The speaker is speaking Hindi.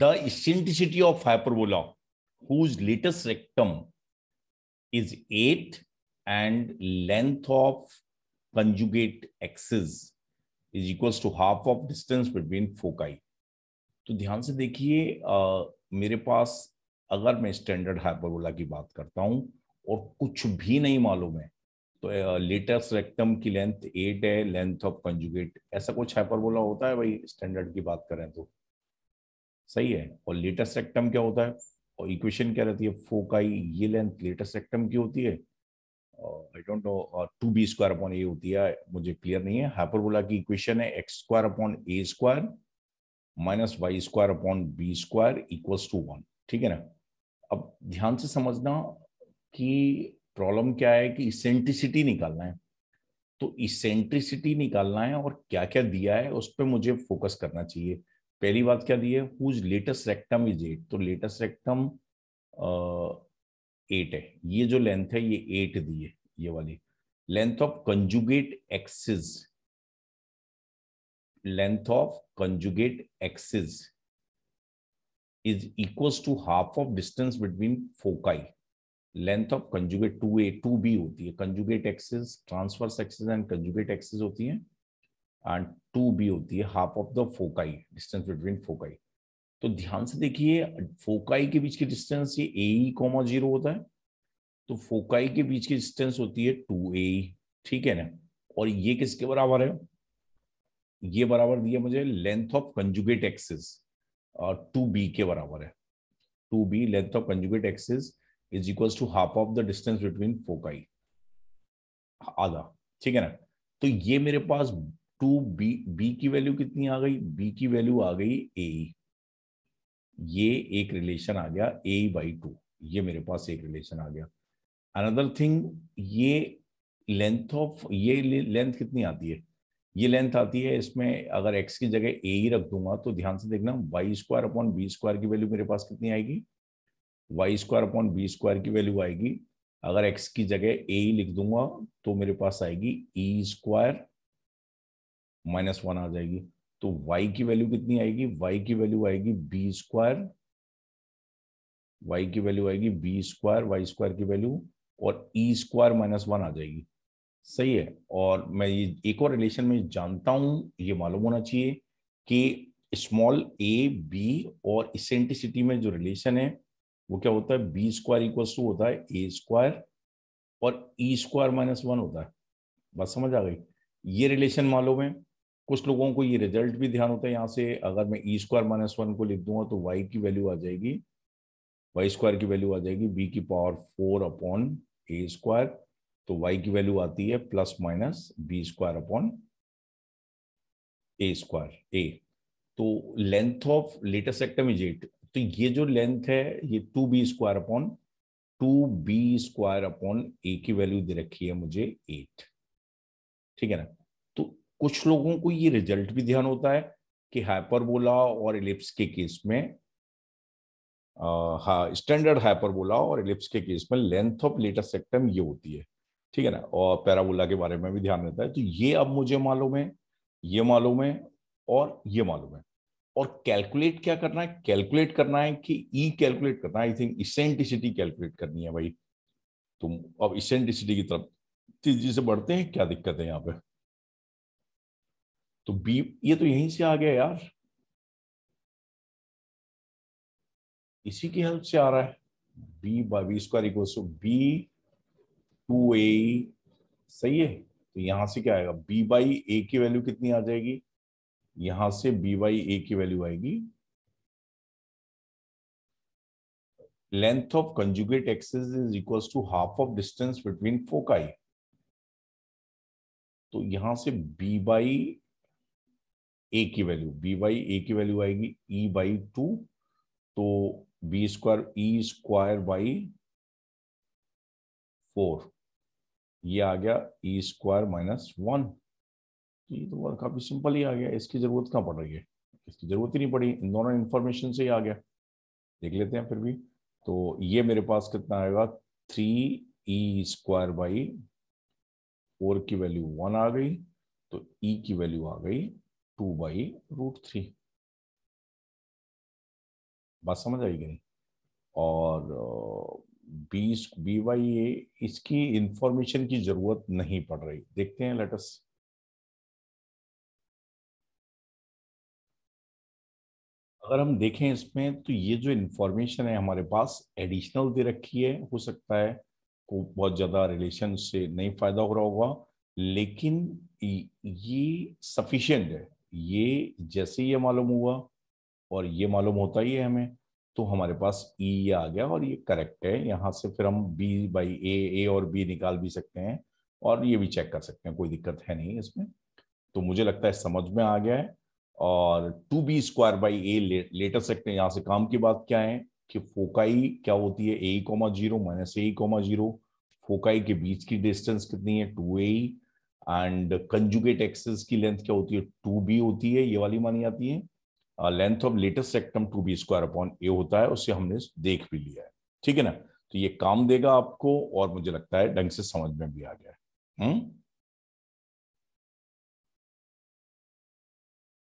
the eccentricity of hyperbola whose latest rectum is 8 and length of conjugate axis is equals to half of distance between foci तो ध्यान से देखिए मेरे पास अगर मैं स्टैंडर्ड हाइपरबोला की बात करता हूं और कुछ भी नहीं मालूम है तो लेटेस्ट रेक्टम की लेंथ एट है लेंथ ऑफ कंजुगेट ऐसा कुछ हाइपरबोला होता है भाई स्टैंडर्ड की बात करें तो सही है और लेटेस्ट रेक्टम क्या होता है और इक्वेशन क्या रहती है फोकाई ये लेंथ लेटेस्ट रेक्टम की होती है I don't know two b square upon a होती है मुझे क्लियर नहीं है हाइपरबोला की इक्वेशन है x square upon a square minus y square upon b square equals to one ठीक है ना अब ध्यान से समझना कि प्रॉब्लम क्या है कि इसेंट्रिसिटी निकालना है तो इसेंट्रिसिटी निकालना है और क्या क्या दिया है उस पर मुझे फोकस करना चाहिए पहली बात क्या दी है whose latus rectum is eight तो लेटेस्ट रेक्टम एट है ये जो लेंथ है ये एट दी है ये वाली length of conjugate axis length of conjugate axis is equals to half of distance between foci length of conjugate two a two b होती है conjugate axis transverse axis and conjugate axis होती है एंड टू बी होती है half of the foci distance between foci तो ध्यान से देखिए फोकाई के बीच की डिस्टेंस ये ए कॉमा जीरो होता है तो फोकाई के बीच की डिस्टेंस होती है टू ए e, ठीक है ना और ये किसके बराबर है ये बराबर दिया मुझे length of conjugate axis two b के बराबर है two b length of conjugate axis is equals to half of the distance between foci आधा ठीक है ना तो ये मेरे पास टू बी बी की वैल्यू कितनी आ गई बी की वैल्यू आ गई ए ये एक रिलेशन आ गया ए बाई टू ये मेरे पास एक रिलेशन आ गया अनदर थिंग ये लेंथ ऑफ ये लेंथ कितनी आती है ये लेंथ आती है इसमें अगर एक्स की जगह ए ही रख दूंगा तो ध्यान से देखना y square upon b square की वैल्यू मेरे पास कितनी आएगी y square upon b square की वैल्यू आएगी अगर एक्स की जगह ए ही लिख दूंगा तो मेरे पास आएगी e e square minus one आ जाएगी तो y की वैल्यू कितनी आएगी y की वैल्यू आएगी बी स्क्वायर वाई की वैल्यू आएगी बी स्क्वायर वाई स्क्वायर की वैल्यू और ई स्क्वायर माइनस वन आ जाएगी सही है और मैं ये एक और रिलेशन में जानता हूं ये मालूम होना चाहिए कि स्मॉल ए बी और इसेंटिसिटी में जो रिलेशन है वो क्या होता है बी स्क्वायर इक्वल टू होता है ए स्क्वायर और ई स्क्वायर माइनस वन होता है बस समझ आ गई ये रिलेशन मालूम है कुछ लोगों को ये रिजल्ट भी ध्यान होता है यहाँ से अगर मैं ई स्क्वायर माइनस वन को लिख दूंगा तो वाई की वैल्यू आ जाएगी वाई स्क्वायर की वैल्यू आ जाएगी बी की power four upon a square तो वाई की वैल्यू आती है plus minus b square upon a square a तो length of latus rectum is eight तो ये जो लेंथ है ये two b square upon two b square upon a की वैल्यू दे रखी है मुझे एट ठीक है ना कुछ लोगों को ये रिजल्ट भी ध्यान होता है कि हाइपरबोला और एलिप्स के केस में हाँ स्टैंडर्ड हाइपरबोला और एलिप्स के केस में लेंथ ऑफ लेटर सेक्टम ये होती है ठीक है ना और पैराबोला के बारे में भी ध्यान रहता है तो ये अब मुझे मालूम है ये मालूम है और ये मालूम है और कैलकुलेट क्या करना है कैलकुलेट करना है कि ई e कैलकुलेट करना है आई थिंक इसेंटिसिटी कैलकुलेट करनी है भाई तुम अब इसेंटिसिटी की तरफ तेजी से बढ़ते हैं क्या दिक्कत है यहाँ पे तो बी ये तो यहीं से आ गया यार इसी की हेल्प से आ रहा है b by b square equal to b two a सही है तो यहां से क्या आएगा बी बाई ए की वैल्यू कितनी आ जाएगी यहां से बी बाई ए की वैल्यू आएगी length of conjugate axis is equal to half of distance between foci तो यहां से बी बाई ए की वैल्यू बी बाई ए की वैल्यू आएगी ई बाई टू तो b square e square by four ये आ गया ई स्क्वायर माइनस वन ये तो काफी सिंपल ही आ गया इसकी जरूरत कहाँ पड़ रही है इसकी जरूरत ही नहीं पड़ी इन दोनों इंफॉर्मेशन से ही आ गया देख लेते हैं फिर भी तो ये मेरे पास कितना आएगा three e square by four की वैल्यू वन आ गई तो ई e की वैल्यू आ गई टू बाई रूट थ्री बात समझ आई गई नहीं और बी बी वाई ए इसकी इंफॉर्मेशन की जरूरत नहीं पड़ रही देखते हैं लेटस अगर हम देखें इसमें तो ये जो इंफॉर्मेशन है हमारे पास एडिशनल दे रखी है हो सकता है को बहुत ज़्यादा रिलेशन से नहीं फ़ायदा हो रहा होगा लेकिन ये सफिशियंट है ये जैसे ये मालूम हुआ और ये मालूम होता ही है हमें तो हमारे पास ई e आ गया और ये करेक्ट है यहाँ से फिर हम बी बाई ए ए और बी निकाल भी सकते हैं और ये भी चेक कर सकते हैं कोई दिक्कत है नहीं इसमें तो मुझे लगता है समझ में आ गया है और two b square by a लेटर हैं यहाँ से काम की बात क्या है कि फोकाई क्या होती है a comma zero minus a comma zero foci के बीच की डिस्टेंस कितनी है two a and conjugate axis की लेंथ क्या होती है टू बी होती है ये वाली मानी जाती है length of latus rectum two b square upon a होता है उससे हमने देख भी लिया है ठीक है ना तो ये काम देगा आपको और मुझे लगता है ढंग से समझ में भी आ गया है हुँ? हम्म?